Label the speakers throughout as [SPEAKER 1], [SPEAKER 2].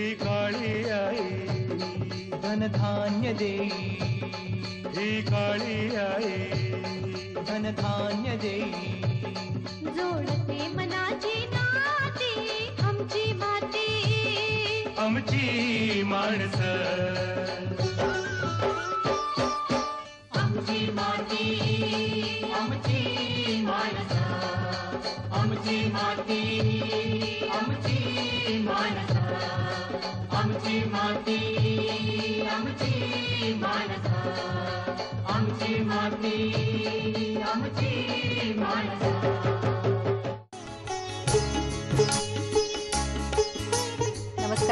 [SPEAKER 1] ही काळी आई धनधान्य देई ही
[SPEAKER 2] काळी आई धनधान्य देई जोडते मनाची
[SPEAKER 1] नाती आमची माती आमची माणस आमची माती आमची माणस आमची माती आमची माणस नमस्कार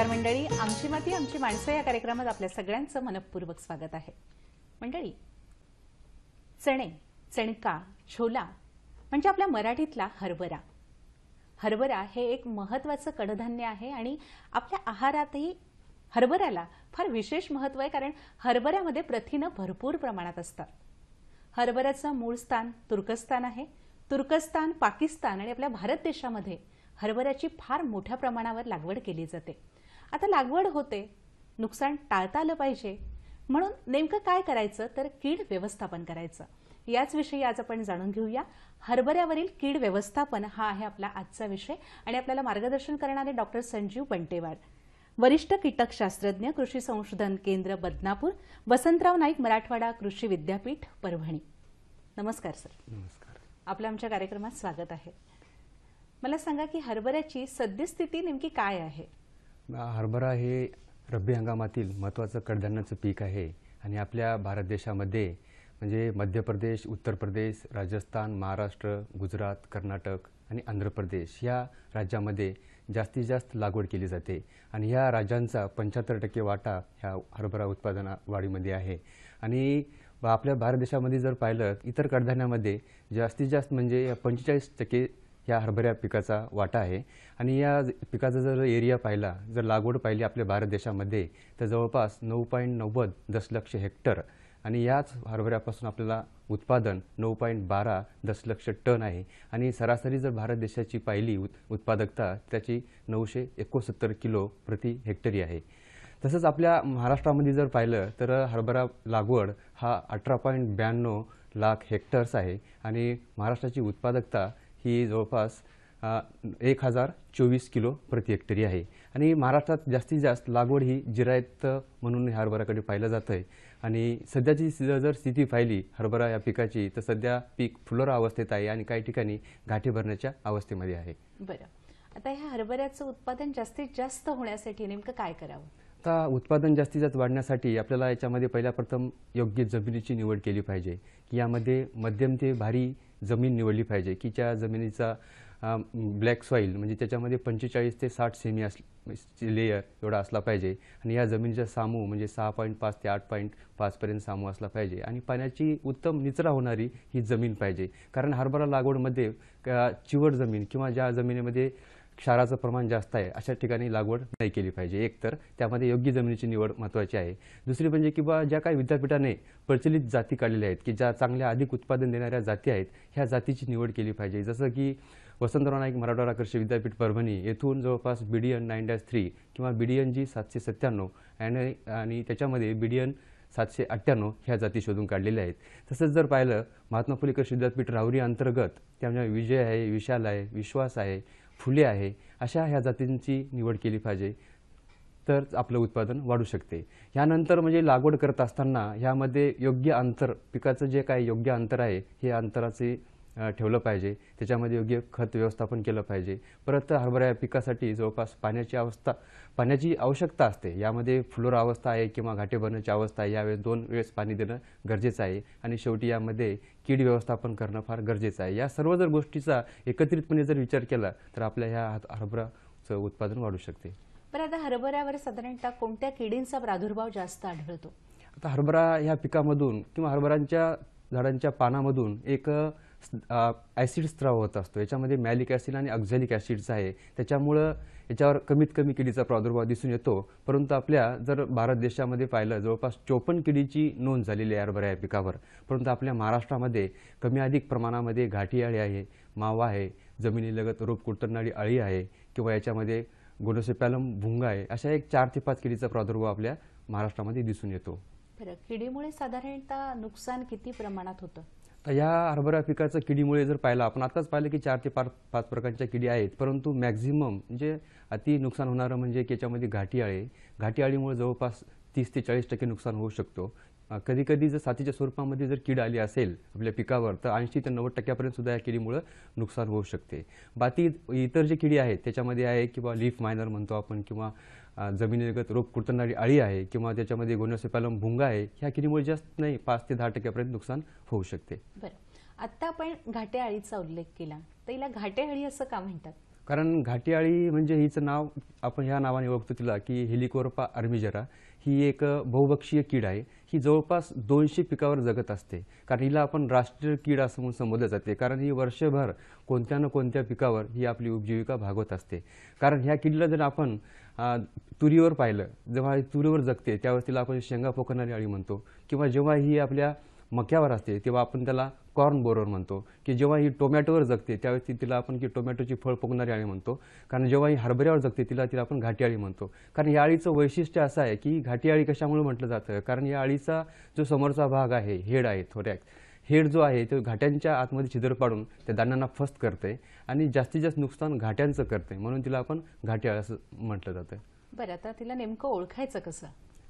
[SPEAKER 1] मंडळी आमची माती आमची माणसं या कार्यक्रमात आपल्या सगळ्यांचं मनपूर्वक स्वागत आहे मंडळी चणे चणका छोला म्हणजे आपल्या मराठीतला हरभरा हरभरा हे एक महत्वाचं कडधान्य आहे आणि आपल्या आहारातही हरभऱ्याला फार विशेष महत्व आहे कारण हरभऱ्यामध्ये प्रथिनं भरपूर प्रमाणात असतात हरभऱ्याचं मूळ स्थान तुर्कस्तान आहे तुर्कस्तान पाकिस्तान आणि आपल्या भारत देशामध्ये हरभऱ्याची फार मोठ्या प्रमाणावर लागवड केली जाते आता लागवड होते नुकसान टाळता आलं पाहिजे म्हणून नेमकं काय करायचं तर कीड व्यवस्थापन करायचं याच विषयी आज आपण जाणून घेऊया हरभऱ्यावरील कीड व्यवस्थापन हा आहे आपला आजचा विषय आणि आपल्याला मार्गदर्शन करणारे डॉक्टर संजीव बंटेवाड वरिष्ठ कीटकशास्त्रज्ञ कृषी संशोधन केंद्र बदनापूर वसंतराव नाईक मराठवाडा कृषी विद्यापीठ परभणी नमस्कार सर नमस्कार आपलं आमच्या कार्यक्रमात स्वागत आहे मला सांगा की हरभऱ्याची सद्यस्थिती नेमकी काय आहे
[SPEAKER 2] हरभरा हे रब्बी हंगामातील महत्त्वाचं कडधान्याचं पीक आहे आणि आपल्या भारत देशामध्ये म्हणजे मध्य प्रदेश उत्तर प्रदेश राजस्थान महाराष्ट्र गुजरात कर्नाटक आणि आंध्र प्रदेश या राज्यामध्ये जास्तीत जास्त लागवड केली जाते आणि ह्या राज्यांचा पंच्याहत्तर टक्के वाटा ह्या हरभरा उत्पादना वाढीमध्ये आहे आणि आपल्या भारत देशामध्ये जर पाहिलं इतर कडधान्यामध्ये जास्तीत जास्त म्हणजे पंचेचाळीस टक्के ह्या हरभऱ्या पिकाचा वाटा आहे आणि या पिकाचा जर एरिया पाहिला जर लागवड पाहिली आपल्या भारत देशामध्ये तर जवळपास नऊ पॉईंट नव्वद दशलक्ष हेक्टर आणि याच हरभऱ्यापासून आपल्याला उत्पादन नऊ पॉईंट बारा दशलक्ष टन आहे आणि सरासरी जर भारत देशाची पाहिली उत उत्पादकता त्याची नऊशे एकोणसत्तर किलो प्रति हेक्टरी आहे तसंच आपल्या महाराष्ट्रामध्ये जर पाहिलं तर हरभरा लागवड हा अठरा पॉईंट ब्याण्णव लाख हेक्टर्स आहे आणि महाराष्ट्राची उत्पादकता ही जवळपास एक हजार चोवीस किलो प्रति हेक्टरी आहे आणि महाराष्ट्रात जास्तीत जास्त लागवड ही जिरायत म्हणून हरभऱ्याकडे पाहिलं जातं आहे आणि सध्याची जर स्थिती पाहिली हरभरा या पिकाची तर सध्या पीक फुलोरा अवस्थेत आहे आणि काही ठिकाणी घाटी भरण्याच्या अवस्थेमध्ये आहे
[SPEAKER 1] बरं आता ह्या हरभऱ्याचं उत्पादन जास्तीत जास्त होण्यासाठी नेमकं काय करावं
[SPEAKER 2] आता उत्पादन जास्तीत जास्त वाढण्यासाठी आपल्याला याच्यामध्ये पहिल्या प्रथम योग्य जमिनीची निवड केली पाहिजे की यामध्ये मध्यम ते भारी जमीन निवडली पाहिजे की ज्या जमिनीचा ब्लॅक सॉईल म्हणजे त्याच्यामध्ये पंचेचाळीस ते साठ सेमी अस म्हणजे लेयर एवढा असला पाहिजे आणि या जमिनीचा सामू म्हणजे सहा पॉईंट पाच ते आठ पॉईंट पाचपर्यंत सामू असला पाहिजे आणि पाण्याची उत्तम निचरा होणारी ही जमीन पाहिजे कारण हरभरा लागवडमध्ये चिवड जमीन किंवा ज्या जमिनीमध्ये क्षाराचं प्रमाण जास्त आहे अशा ठिकाणी लागवड नाही केली पाहिजे एक तर त्यामध्ये योग्य जमिनीची निवड महत्त्वाची आहे दुसरी म्हणजे किंवा ज्या काही विद्यापीठाने प्रचलित जाती काढलेल्या आहेत की ज्या चांगल्या अधिक उत्पादन देणाऱ्या जाती आहेत ह्या जातीची निवड केली पाहिजे जसं की वसंतराव नाईक मराठवाडा कृषी विद्यापीठ परभणी येथून जवळपास B D N nine dash three किंवा बी डी एन जी सातशे सत्त्याण्णव आणि आणि त्याच्यामध्ये बी डी एन सातशे अठ्ठ्याण्णव ह्या जाती शोधून काढलेल्या आहेत तसंच जर पाहिलं महात्मा फुले कृषी विद्यापीठ राहुरी अंतर्गत त्यामुळे विजय आहे विशाल आहे विश्वास आहे फुले आहे अशा ह्या जातींची निवड केली पाहिजे तर आपलं उत्पादन वाढू शकते ह्यानंतर म्हणजे लागवड करत असताना ह्यामध्ये योग्य अंतर पिकाचं जे काय योग्य अंतर आहे हे अंतराचे ठेवलं पाहिजे त्याच्यामध्ये योग्य खत व्यवस्थापन केलं पाहिजे परत हरभरा या पिकासाठी जवळपास पाण्याची अवस्था पाण्याची आवश्यकता असते यामध्ये फ्लोर अवस्था आहे किंवा घाटे भरण्याची अवस्था आहे यावेळेस दोन वेळेस पाणी देणं गरजेचं आहे आणि शेवटी यामध्ये कीड व्यवस्थापन करणं फार गरजेचं आहे या सर्व जर गोष्टीचा एकत्रितपणे जर विचार केला तर आपल्या ह्या हरभराचं उत्पादन वाढू शकते
[SPEAKER 1] बरं आता हरभऱ्यावर साधारणतः कोणत्या किडींचा प्रादुर्भाव जास्त आढळतो
[SPEAKER 2] आता हरभरा ह्या पिकामधून किंवा हरभरांच्या झाडांच्या पानामधून एक ॲसिड स्त्राव होत असतो याच्यामध्ये मॅलिक ॲसिड आणि अक्झॅलिक ॲसिडचा आहे त्याच्यामुळं याच्यावर कमीत कमी किडीचा प्रादुर्भाव दिसून येतो परंतु आपल्या जर भारत देशामध्ये पाहिलं जवळपास चोपन्न किडीची नोंद झालेली आहे हरभरा या पिकावर परंतु आपल्या महाराष्ट्रामध्ये कमी अधिक प्रमाणामध्ये घाटी अळी आहे मावा आहे जमिनीलगत रोप कुटरणारी अळी आहे किंवा याच्यामध्ये गोडोसेपॅलम भुंगा आहे अशा एक चार ते पाच किडीचा प्रादुर्भाव आपल्या महाराष्ट्रामध्ये दिसून येतो
[SPEAKER 1] किडीमुळे साधारणतः नुकसान किती प्रमाणात होतं
[SPEAKER 2] या हरभरा पिकाचं किडीमुळे जर पाहिलं आपण आताच पाहिलं की चार ते पाच पाच प्रकारच्या किडी आहेत परंतु मॅक्झिमम म्हणजे अति नुकसान होणारं म्हणजे की याच्यामध्ये घाटी घाटीआळीमुळे घाटी आळीमुळे जवळपास तीस ते चाळीस टक्के नुकसान होऊ शकतो कधी कधी जर साथीच्या स्वरूपामध्ये जर कीड आली असेल आपल्या पिकावर तर ऐंशी ते नव्वद टक्क्यापर्यंत सुद्धा या किडीमुळं नुकसान होऊ शकते बाकी इतर जे किडी आहेत त्याच्यामध्ये आहे किंवा लीफ मायनर म्हणतो आपण किंवा जमिनीगत रोप कुर्तणारी अळी आहे किंवा त्याच्यामध्ये गोनोसेपॅलम भुंगा आहे ह्या किडीमुळे जास्त नाही पाच ते दहा टक्क्यापर्यंत नुकसान होऊ शकते
[SPEAKER 1] बरं आता आपण घाटे अळीचा उल्लेख केला तर हिला घाटे अळी असं का म्हणतात
[SPEAKER 2] कारण घाटे अळी म्हणजे हिचं नाव आपण ह्या नावाने ओळखतो तिला की हेलिकोरपा अर्मिजरा ही एक बहुभक्षीय कीड आहे ही जवळपास दोनशे पिकावर जगत असते कारण हिला आपण राष्ट्रीय कीड असं म्हणून संबोधलं जाते कारण ही वर्षभर कोणत्या ना कोणत्या पिकावर ही आपली उपजीविका भागवत असते कारण ह्या किडीला जर आपण तुरीवर पाहिलं जेव्हा ही तुरीवर जगते त्यावेळेस तिला आपण शेंगा पोखणारी अळी म्हणतो किंवा जेव्हा ही आपल्या मक्यावर असते तेव्हा आपण त्याला कॉर्न बोरर म्हणतो की जेव्हा ही टोमॅटोवर जगते त्यावेळेस ती तिला आपण की टोमॅटोची फळ पोगणारी आळी म्हणतो कारण जेव्हा ही हरभऱ्यावर जगते तिला तिला आपण घाटी म्हणतो कारण या आळीचं वैशिष्ट्य असं आहे की घाटी कशामुळे म्हटलं जातं कारण या आळीचा जो समोरचा भाग आहे हेड आहे थोड्यात हेड जो आहे तो घाट्यांच्या आतमध्ये छिद्र पाडून त्या दाण्यांना फस्त करते आणि जास्तीत जास्त नुकसान घाट्यांचं करते म्हणून तिला आपण घाटीआळ असं म्हटलं जातं
[SPEAKER 1] बरं आता तिला नेमकं ओळखायचं कसं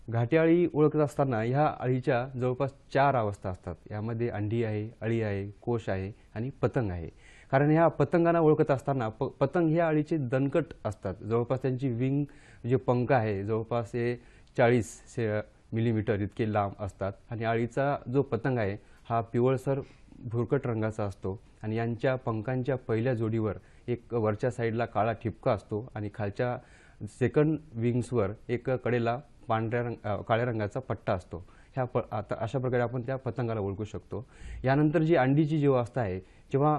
[SPEAKER 2] घाटीआळी ओळखत असताना ह्या अळीच्या जवळपास चार अवस्था असतात यामध्ये अंडी आहे अळी आहे कोश आहे आणि पतंग आहे कारण ह्या पतंगांना ओळखत असताना प पतंग ह्या अळीचे दणकट असतात जवळपास त्यांची विंग जे पंख आहे जवळपास हे चाळीस से मिलीमीटर इतके लांब असतात आणि अळीचा जो पतंग आहे हा पिवळसर भुरकट रंगाचा असतो आणि यांच्या पंखांच्या पहिल्या जोडीवर एक वरच्या साईडला काळा ठिपका असतो आणि खालच्या सेकंड विंग्सवर एक कडेला पांढऱ्या रंग काळ्या रंगाचा पट्टा असतो ह्या प आता अशा प्रकारे आपण त्या पतंगाला ओळखू शकतो यानंतर जी अंडीची जी अवस्था आहे जेव्हा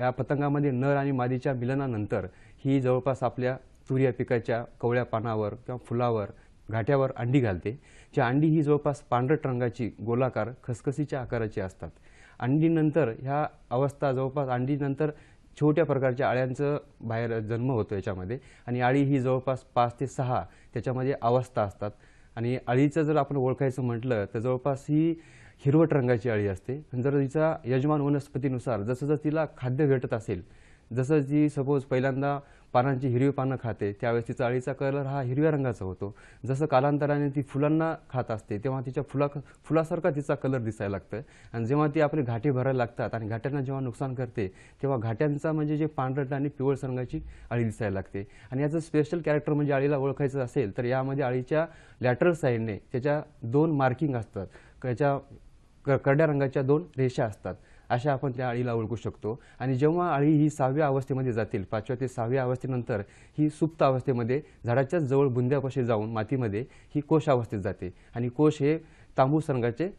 [SPEAKER 2] या पतंगामध्ये नर आणि मादीच्या मिलनानंतर ही जवळपास आपल्या तुऱ्या पिकाच्या कवळ्या पानावर किंवा फुलावर घाट्यावर अंडी घालते जी अंडी ही जवळपास पांढरट रंगाची गोलाकार खसखसीच्या आकाराची असतात अंडीनंतर ह्या अवस्था जवळपास अंडीनंतर छोट्या प्रकारच्या अळ्यांचं बाहेर जन्म होतो याच्यामध्ये आणि अळी ही जवळपास पाच ते सहा त्याच्यामध्ये अवस्था असतात आणि अळीचं जर आपण ओळखायचं म्हटलं तर जवळपास ही हिरवट रंगाची अळी असते जर तिचा यजमान वनस्पतीनुसार जसं जर तिला खाद्य भेटत असेल जसं जी सपोज पहिल्यांदा पानांची हिरवी पानं खाते त्यावेळेस तिचा अळीचा कलर हा हिरव्या रंगाचा होतो जसं कालांतराने ती फुलांना खात असते तेव्हा तिच्या फुला फुलासारखा तिचा कलर दिसायला लागतं आणि जेव्हा ती आपली घाटे भरायला लागतात आणि घाट्यांना जेव्हा नुकसान करते तेव्हा घाट्यांचा म्हणजे जे पांढरट आणि पिवळस रंगाची अळी दिसायला लागते आणि याचं स्पेशल कॅरेक्टर म्हणजे अळीला ओळखायचं असेल तर यामध्ये अळीच्या लॅटरल साईडने त्याच्या दोन मार्किंग असतात त्याच्या करड्या रंगाच्या दोन रेषा असतात अशा आपण त्या अळीला ओळखू शकतो आणि जेव्हा अळी ही सहाव्या अवस्थेमध्ये जातील पाचव्या ते सहाव्या अवस्थेनंतर ही सुप्त अवस्थेमध्ये झाडाच्याच जवळ बुंद्यापाशी जाऊन मातीमध्ये ही कोश अवस्थेत जाते आणि कोश हे तांबूस रंगाचे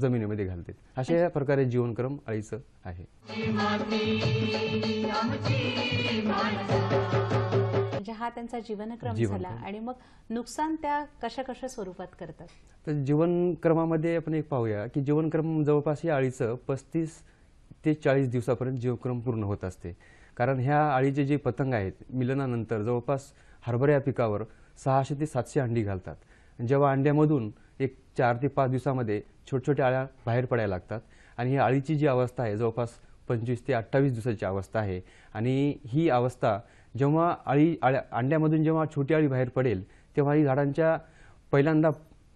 [SPEAKER 2] जमिनीमध्ये घालते अशा या प्रकारे जीवनक्रम अळीचं आहे
[SPEAKER 1] म्हणजे हा त्यांचा जीवनक्रम झाला आणि मग नुकसान त्या कशा कशा स्वरूपात करतात
[SPEAKER 2] तर जीवनक्रमामध्ये आपण एक पाहूया की जीवनक्रम जवळपास या आळीचं पस्तीस ते चाळीस दिवसापर्यंत जीवनक्रम पूर्ण होत असते कारण ह्या आळीचे जे पतंग आहेत मिलनानंतर जवळपास हरभऱ्या पिकावर सहाशे ते सातशे अंडी घालतात जेव्हा अंड्यामधून एक चार ते पाच दिवसामध्ये छोट्या आळ्या बाहेर पडायला लागतात आणि ही आळीची जी अवस्था आहे जवळपास पंचवीस ते अठ्ठावीस दिवसाची अवस्था आहे आणि ही अवस्था जेव्हा अळी अंड्यामधून जेव्हा छोटी अळी बाहेर पडेल तेव्हा ही झाडांच्या पहिल्यांदा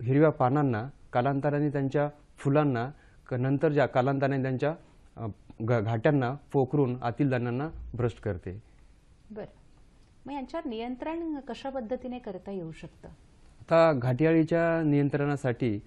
[SPEAKER 2] हिरव्या पानांना कालांतराने त्यांच्या फुलांना नंतर ज्या कालांतराने त्यांच्या घाट्यांना पोखरून आतील दाण्यांना भ्रष्ट करते
[SPEAKER 1] बरं मग यांच्यावर नियंत्रण कशा पद्धतीने करता येऊ शकतं
[SPEAKER 2] आता घाटियाळीच्या नियंत्रणासाठी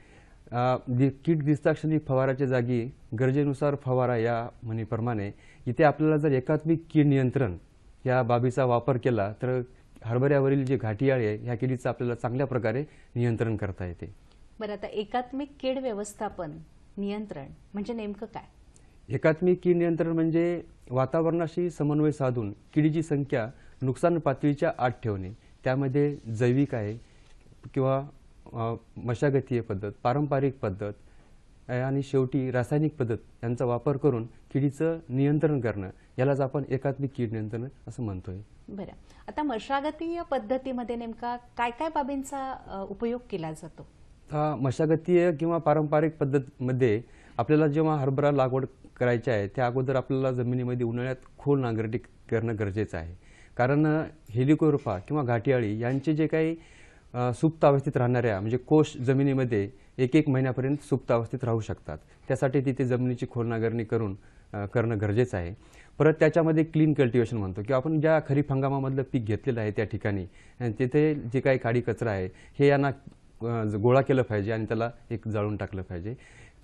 [SPEAKER 2] कीट दिसताक्षणी फवाराच्या जागी गरजेनुसार फवारा या म्हणीप्रमाणे इथे आपल्याला जर एकात्मिक कीड नियंत्रण या बाबीचा वापर केला तर हरभऱ्यावरील जे घाटियाळी आहे ह्या किडीचं आपल्याला चांगल्या प्रकारे नियंत्रण करता येते
[SPEAKER 1] बरं आता एकात्मिक कीड व्यवस्थापन नियंत्रण म्हणजे नेमकं काय
[SPEAKER 2] एकात्मिक कीड नियंत्रण म्हणजे वातावरणाशी समन्वय साधून किडीची संख्या नुकसान पातळीच्या आत ठेवणे त्यामध्ये जैविक आहे किंवा मशागतीय पद्धत पारंपरिक पद्धत आणि शेवटी रासायनिक पद्धत यांचा वापर करून किडीचं नियंत्रण करणं यालाच आपण एकात्मिक कीड नियंत्रण असं म्हणतोय
[SPEAKER 1] बरं आता मशागतीय पद्धतीमध्ये नेमका काय काय बाबींचा उपयोग केला जातो
[SPEAKER 2] मशागतीय किंवा पारंपरिक पद्धतीमध्ये आपल्याला जेव्हा हरभरा लागवड करायची आहे त्या अगोदर आपल्याला जमिनीमध्ये उन्हाळ्यात खोल नांगरटी करणं गरजेचं आहे कारण हेलिकोरफा किंवा घाटियाळी यांचे जे काही सुप्त अवस्थेत राहणाऱ्या म्हणजे कोश जमिनीमध्ये एक एक महिन्यापर्यंत सुप्त अवस्थेत राहू शकतात त्यासाठी तिथे जमिनीची खोलनागरणी करून करणं गरजेचं आहे परत त्याच्यामध्ये क्लीन कल्टिवेशन म्हणतो किंवा आपण ज्या खरीप हंगामामधलं पीक घेतलेलं आहे त्या ठिकाणी तिथे जे काही काडी कचरा आहे हे यांना गोळा केलं पाहिजे आणि त्याला एक जाळून टाकलं पाहिजे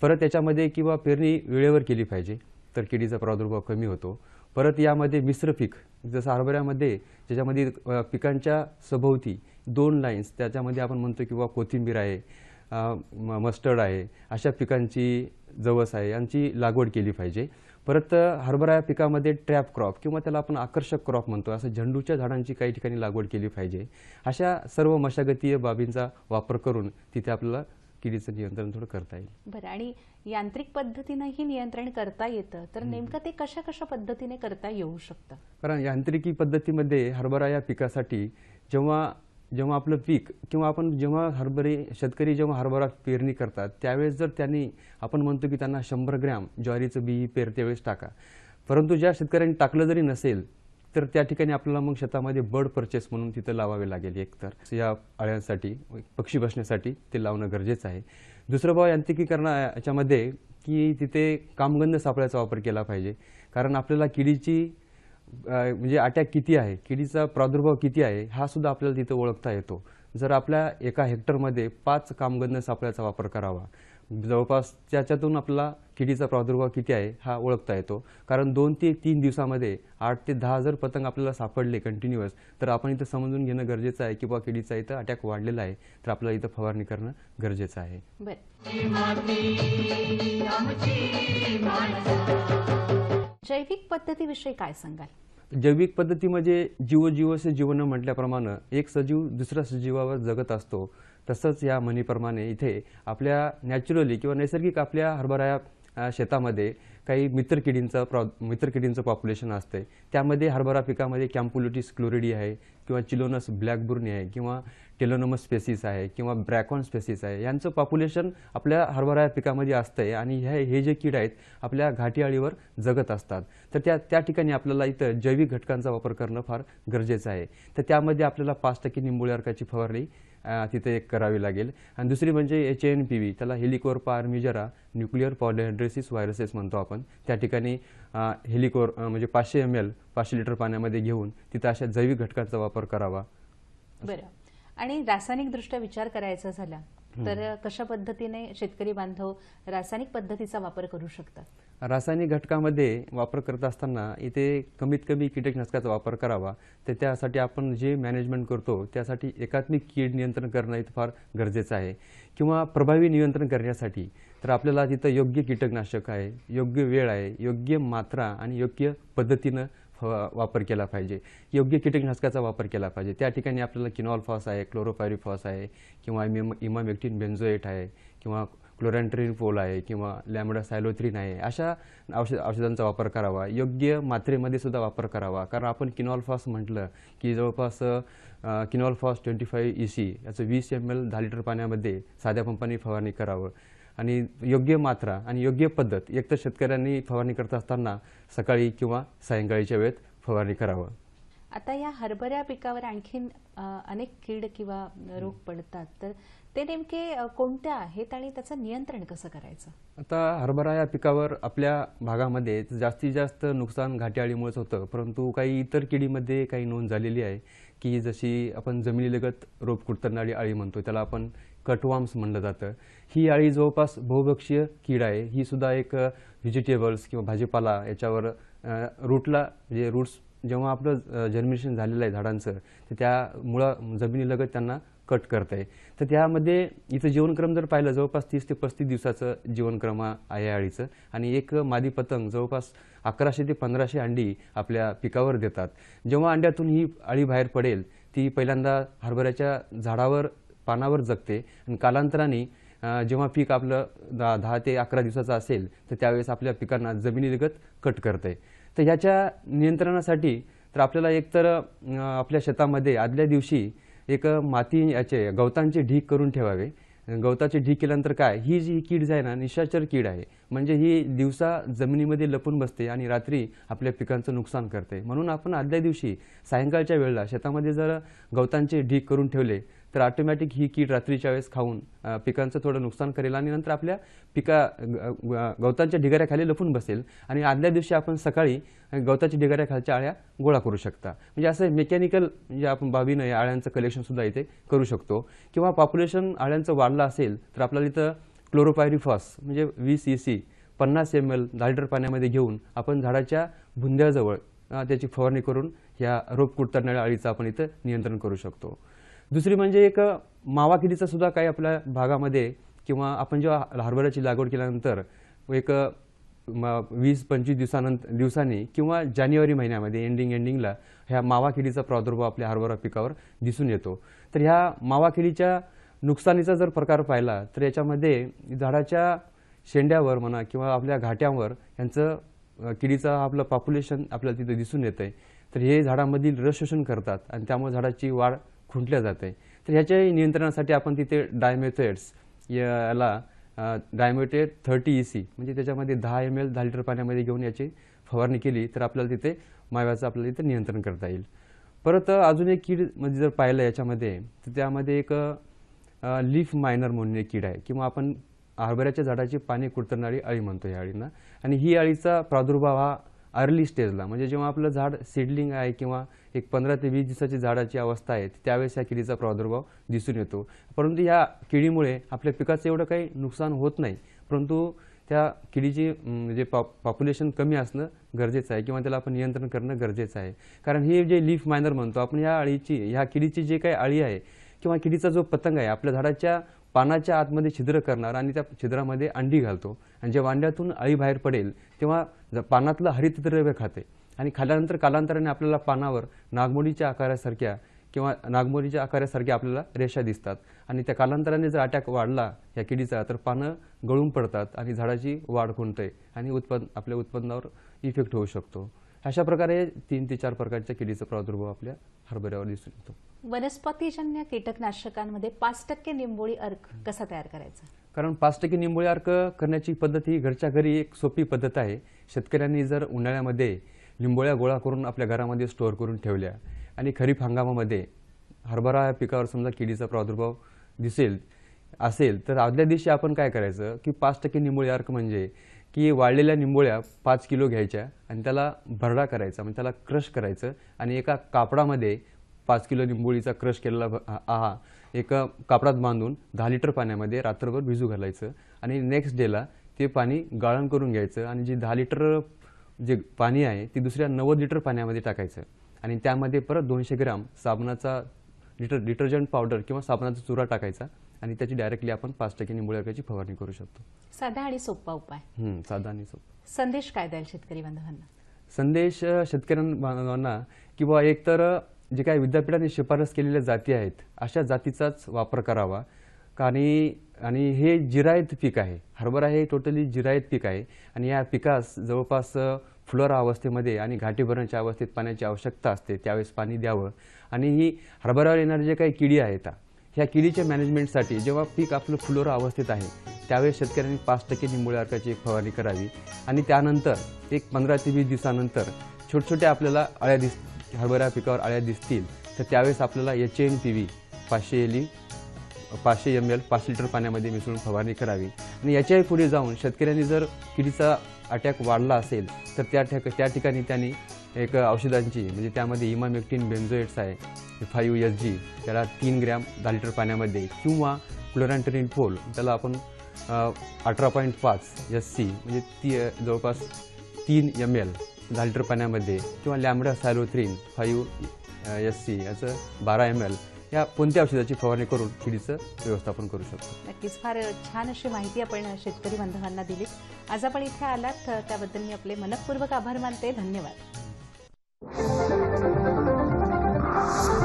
[SPEAKER 2] परत त्याच्यामध्ये किंवा पेरणी वेळेवर केली पाहिजे तर किडीचा प्रादुर्भाव कमी होतो परत यामध्ये मिश्र पीक जसं हरभऱ्यामध्ये ज्याच्यामध्ये पिकांच्या सभोवती दोन लाईन्स त्याच्यामध्ये आपण म्हणतो किंवा कोथिंबीर आहे मस्टर्ड आहे अशा पिकांची जवस आहे यांची लागवड केली पाहिजे परत हरभरा या पिकामध्ये ट्रॅप क्रॉप किंवा त्याला आपण आकर्षक क्रॉप म्हणतो असं झेंडूच्या झाडांची काही ठिकाणी लागवड केली पाहिजे अशा सर्व मशागतीय बाबींचा वापर करून तिथे आपल्याला किडीचं नियंत्रण थोडं करता येईल
[SPEAKER 1] बरं आणि यांत्रिक पद्धतीनंही नियंत्रण करता येतं तर नेमकं ते कशा कशा पद्धतीने करता येऊ शकतं
[SPEAKER 2] कारण यांत्रिकी पद्धतीमध्ये हरभरा या पिकासाठी जेव्हा जेव्हा आपलं पीक किंवा आपण जेव्हा हरभरे शेतकरी जेव्हा हरभरा पेरणी करतात त्यावेळेस जर त्यांनी आपण म्हणतो की त्यांना शंभर ग्रॅम ज्वारीचं बी पेरते टाका परंतु ज्या शेतकऱ्यांनी टाकलं जरी नसेल तर त्या ठिकाणी आपल्याला मग शेतामध्ये बर्ड परचेस म्हणून तिथं लावावे लागेल एकतर या अळ्यांसाठी पक्षी बसण्यासाठी ते लावणं गरजेचं आहे दुसरं भाव यांत्रिकीकरणा याच्यामध्ये की तिथे कामगंध सापळ्याचा वापर केला पाहिजे कारण आपल्याला किडीची म्हणजे अटॅक किती आहे किडीचा प्रादुर्भाव किती आहे हा सुद्धा आपल्याला तिथं ओळखता येतो जर आपल्या एका हेक्टरमध्ये पाच कामगंध सापळ्याचा वापर करावा जवळपास त्याच्यातून आपला किडीचा प्रादुर्भाव किती आहे हा ओळखता येतो कारण दोन ते तीन दिवसामध्ये आठ ते दहा हजार पतंग आपल्याला सापडले कंटिन्युअस तर आपण इथं समजून घेणं गरजेचं आहे किंवा किडीचा इथं अटॅक वाढलेला आहे तर आपल्याला इथं फवारणी करणं गरजेचं आहे
[SPEAKER 1] जैविक पद्धतीविषयी काय सांगाल
[SPEAKER 2] जैविक पद्धती म्हणजे जीव जीवन म्हटल्याप्रमाणे एक सजीव दुसऱ्या सजीवावर जगत असतो तसंच या म्हणीप्रमाणे इथे आपल्या नॅचरली किंवा नैसर्गिक आपल्या हरभरा शेतामध्ये काही मित्रकिडींचं प्रॉ मित्रकिडींचं पॉप्युलेशन आहे त्यामध्ये हरभरा पिकामध्ये कॅम्पुलिटीस क्लोरिडी आहे किंवा चिलोनस ब्लॅकबुर्नी आहे किंवा टेलोनोमस स्पेसिस आहे किंवा ब्रॅकॉन स्पेसिस आहे यांचं पॉप्युलेशन आपल्या हरभरा पिकामध्ये आहे आणि हे हे जे कीड आहेत आपल्या घाटीआळीवर जगत असतात तर त्या त्या ठिकाणी आपल्याला इथं जैविक घटकांचा वापर करणं फार गरजेचं आहे तर त्यामध्ये आपल्याला पाच टक्के निंबोळी अर्काची फवारणी तिथे एक करावी लागेल आणि दुसरी म्हणजे एच एन पी व्ही त्याला हेलिकोर जरा न्यूक्लिअर पॉलिड्रेसिस व्हायरसेस म्हणतो आपण त्या ठिकाणी हेलिकोर म्हणजे पाचशे एम एल पाचशे लिटर पाण्यामध्ये घेऊन तिथं अशा जैविक घटकाचा वापर करावा
[SPEAKER 1] बरं आणि रासायनिकदृष्ट्या विचार करायचा झाला तर कशा पद्धतीने शेतकरी बांधव रासायनिक पद्धतीचा वापर करू शकतात
[SPEAKER 2] रासायनिक घटकामध्ये वापर करत असताना इथे कमीत कमी कीटकनाशकाचा वापर करावा तर त्यासाठी आपण जे मॅनेजमेंट करतो त्यासाठी एकात्मिक कीड नियंत्रण करणं इथं फार गरजेचं आहे किंवा प्रभावी नियंत्रण करण्यासाठी तर आपल्याला तिथं योग्य कीटकनाशक आहे योग्य वेळ आहे योग्य मात्रा आणि योग्य पद्धतीनं वापर केला पाहिजे योग्य कीटकनाशकाचा वापर केला पाहिजे त्या ठिकाणी आपल्याला किनॉल फॉस आहे क्लोरोफायरिफॉस आहे किंवा इमा इमामेक्टिन बेन्झोएट आहे किंवा क्लोरँट्रीन फोल आहे किंवा लॅमडा सायलोथ्रीन आहे अशा औषध औषधांचा वापर करावा योग्य मात्रेमध्ये सुद्धा वापर करावा कारण आपण किनॉल फास्ट म्हटलं की जवळपास quinalphos twenty five E e C याचं वीस एम एल दहा लिटर पाण्यामध्ये साध्या पंपाने फवारणी करावं आणि योग्य मात्रा आणि योग्य पद्धत एक तर शेतकऱ्यांनी फवारणी करत असताना सकाळी किंवा सायंकाळीच्या वेळेत फवारणी करावं
[SPEAKER 1] आता या हरभऱ्या पिकावर आणखीन अनेक कीड किंवा रोग पडतात तर ते नेमके कोणत्या आहेत आणि त्याचं नियंत्रण कसं करायचं
[SPEAKER 2] आता हरभरा या पिकावर आपल्या भागामध्ये जास्तीत जास्त नुकसान घाट्याळीमुळेच होतं परंतु काही इतर किडीमध्ये काही नोंद झालेली आहे की जशी आपण जमिनीलगत रोप कुडतरणारी आळी म्हणतो त्याला आपण कटवाम्स म्हणलं जातं ही आळी जवळपास बहुभक्षीय कीड आहे ही सुद्धा एक व्हेजिटेबल्स किंवा भाजीपाला याच्यावर रूटला म्हणजे रूट्स जेव्हा आपलं जर्मिनेशन झालेलं आहे झाडांचं तर त्या मुळा जमिनीलगत त्यांना कट करत आहे तर त्यामध्ये इथं जीवनक्रम जर पाहिलं जवळपास तीस ते पस्तीस दिवसाचं जीवनक्रम आहे अळीचं आणि एक मादी पतंग जवळपास अकराशे ते पंधराशे अंडी आपल्या पिकावर देतात जेव्हा अंड्यातून ही अळी बाहेर पडेल ती पहिल्यांदा हरभऱ्याच्या झाडावर पानावर जगते आणि कालांतराने जेव्हा पीक आपलं दहा दहा ते अकरा दिवसाचं असेल तर त्यावेळेस आपल्या पिकांना जमिनीलगत कट करते तर ह्याच्या नियंत्रणासाठी तर आपल्याला एकतर आपल्या शेतामध्ये आदल्या दिवशी एक माती याचे गवतांचे ढीक करून ठेवावे गवताचे ढीक केल्यानंतर काय ही जी कीड जाय आहे ना निशाचर कीड आहे म्हणजे ही दिवसा जमिनीमध्ये लपून बसते आणि रात्री आपल्या पिकांचं नुकसान करते म्हणून आपण आदल्या दिवशी सायंकाळच्या वेळेला शेतामध्ये जर गवतांचे ढीक करून ठेवले तर ऑटोमॅटिक ही कीड रात्रीच्या वेळेस खाऊन पिकांचं थोडं नुकसान करेल आणि नंतर आपल्या पिका गवतांच्या ढिगाऱ्याखाली लपून बसेल आणि आदल्या दिवशी आपण सकाळी गवताच्या ढिगाऱ्याखालच्या आळ्या गोळा करू शकता म्हणजे असं मेकॅनिकल म्हणजे आपण बाबीनं या आळ्यांचं कलेक्शनसुद्धा इथे करू शकतो किंवा पॉप्युलेशन आळ्यांचं वाढलं असेल तर आपल्याला इथं क्लोरोपायरिफॉस म्हणजे वीस ई सी पन्नास एम एल दहा लिटर पाण्यामध्ये घेऊन आपण झाडाच्या भुंद्याजवळ त्याची फवारणी करून ह्या रोप कुडतरणाऱ्या आळीचं आपण इथं नियंत्रण करू शकतो दुसरी म्हणजे एक मावा किडीचा सुद्धा काही आपल्या भागामध्ये किंवा आपण जेव्हा हरभऱ्याची लागवड केल्यानंतर एक वीस पंचवीस दिवसानंतर दिवसांनी किंवा जानेवारी महिन्यामध्ये एंडिंग एंडिंगला ह्या मावा किडीचा प्रादुर्भाव आपल्या हरभरा पिकावर दिसून येतो तर ह्या मावा किडीच्या नुकसानीचा जर प्रकार पाहिला तर याच्यामध्ये झाडाच्या शेंड्यावर म्हणा किंवा आपल्या घाट्यांवर यांचं किडीचं आपलं पॉप्युलेशन आपल्याला तिथं दिसून येतं आहे तर हे झाडामधील रस शोषण करतात आणि त्यामुळे झाडाची वाढ खुंटल्या जाते तर ह्याच्या नियंत्रणासाठी आपण तिथे या याला डायमेटेड थर्टी ई सी म्हणजे त्याच्यामध्ये दहा एम एल दहा लिटर पाण्यामध्ये घेऊन याची फवारणी केली तर आपल्याला तिथे माव्याचं आपल्याला तिथे नियंत्रण करता येईल परत अजून एक कीड म्हणजे जर पाहिलं याच्यामध्ये तर त्यामध्ये एक लीफ मायनर म्हणून एक कीड आहे किंवा आपण हरभऱ्याच्या झाडाची पाणी कुडतरणारी अळी म्हणतो या अळींना आणि ही अळीचा प्रादुर्भाव हा अर्ली स्टेजला म्हणजे जेव्हा आपलं झाड सिडलिंग आहे किंवा एक पंधरा ते वीस दिवसाची झाडाची अवस्था आहे त्यावेळेस या किडीचा प्रादुर्भाव दिसून येतो परंतु या किडीमुळे आपल्या पिकाचं एवढं काही नुकसान होत नाही परंतु त्या किडीची जे म्हणजे पॉप पॉप्युलेशन कमी असणं गरजेचं आहे किंवा त्याला आपण नियंत्रण करणं गरजेचं आहे कारण हे जे लीफ मायनर म्हणतो आपण ह्या अळीची ह्या किडीची जे काही अळी आहे किंवा किडीचा जो पतंग आहे आपल्या झाडाच्या पानाच्या आतमध्ये छिद्र करणार आणि त्या छिद्रामध्ये अंडी घालतो आणि जेव्हा अंड्यातून अळी बाहेर पडेल तेव्हा पानातलं हरितद्रव्य खाते आणि खाल्यानंतर कालांतराने आपल्याला पानावर नागमोडीच्या आकारासारख्या किंवा नागमोडीच्या आकारासारख्या आपल्याला रेषा दिसतात आणि त्या कालांतराने जर अटॅक वाढला या किडीचा तर पानं गळून पडतात आणि झाडाची वाढ खुंटते आणि उत्पन्न आपल्या उत्पन्नावर इफेक्ट होऊ शकतो अशा प्रकारे तीन ते चार प्रकारच्या किडीचा प्रादुर्भाव आपल्या हरभऱ्यावर दिसून येतो
[SPEAKER 1] वनस्पतीजन्य कीटकनाशकांमध्ये पाच टक्के निंबोळी अर्क कसा तयार करायचा
[SPEAKER 2] कारण पाच टक्के निंबोळी अर्क करण्याची पद्धत ही घरच्या घरी एक सोपी पद्धत आहे शेतकऱ्यांनी जर उन्हाळ्यामध्ये निंबोळ्या गोळा करून आपल्या घरामध्ये स्टोअर करून ठेवल्या आणि खरीप हंगामामध्ये हरभरा या पिकावर समजा किडीचा प्रादुर्भाव दिसेल असेल तर आदल्या दिवशी आपण काय करायचं की पाच टक्के निंबोळी अर्क म्हणजे की वाळलेल्या निंबोळ्या पाच किलो घ्यायच्या आणि त्याला भरडा करायचा म्हणजे त्याला क्रश करायचं आणि एका कापडामध्ये पाच किलो निंबोळीचा क्रश केलेला आहा एका कापडात बांधून दहा लिटर पाण्यामध्ये रात्रभर भिजू घालायचं आणि नेक्स्ट डेला ते पाणी गाळण करून घ्यायचं आणि जे दहा लिटर जे पाणी आहे ते दुसऱ्या नव्वद लिटर पाण्यामध्ये टाकायचं आणि त्यामध्ये परत दोनशे ग्राम साबणाचा डिटर डिटर्जंट पावडर किंवा साबणाचा चुरा टाकायचा आणि त्याची डायरेक्टली आपण पाच टक्के मुळ्याची फवारणी करू शकतो
[SPEAKER 1] साधा आणि सोपा उपाय साधा आणि सोपा संदेश काय द्याल शेतकरी बांधवांना
[SPEAKER 2] संदेश शेतकऱ्यांना किंवा एकतर जे काही विद्यापीठाने शिफारस केलेल्या जाती आहेत अशा जातीचाच वापर करावा आणि आणि हे जिरायत पीक आहे हरभरा हे टोटली जिरायत पीक आहे आणि या पिकास जवळपास फ्लोरा अवस्थेमध्ये आणि घाटी भरण्याच्या अवस्थेत पाण्याची आवश्यकता असते त्यावेळेस पाणी द्यावं आणि ही हरभऱ्यावर येणारी जे काही किडी आहेत ह्या किडीच्या मॅनेजमेंटसाठी जेव्हा पीक आपलं फुलोरा अवस्थेत आहे त्यावेळेस शेतकऱ्यांनी पाच टक्के निंबुळ्या अर्काची फवारणी करावी आणि त्यानंतर एक पंधरा ते वीस दिवसानंतर छोट्या आपल्याला अळ्या दिस हरभऱ्या पिकावर अळ्या दिसतील तर त्यावेळेस आपल्याला एच एन पी व्ही पाचशे एल ई पाचशे एम एल पाच लिटर पाण्यामध्ये मिसळून फवारणी करावी आणि याच्याही पुढे जाऊन शेतकऱ्यांनी जर किडीचा अटॅक वाढला असेल तर त्या ठिक त्या ठिकाणी त्यांनी एक औषधांची म्हणजे त्यामध्ये इमामेक्टिन बेन्झोएट्स आहे फायू एस जी त्याला तीन ग्रॅम दहा लिटर पाण्यामध्ये किंवा क्लोरांटरीन फोल त्याला आपण अठरा पॉईंट पाच एस सी म्हणजे ती जवळपास तीन एम एल दहा लिटर पाण्यामध्ये किंवा lambda cyhalothrin five S C याचं बारा एम एल या कोणत्या औषधाची फवारणी करून किडीचं व्यवस्थापन करू शकतो
[SPEAKER 1] नक्कीच फार छान अशी माहिती आपण शेतकरी बांधवांना दिली आज आपण इथे आलात त्याबद्दल मी आपले मनपूर्वक आभार मानते धन्यवाद you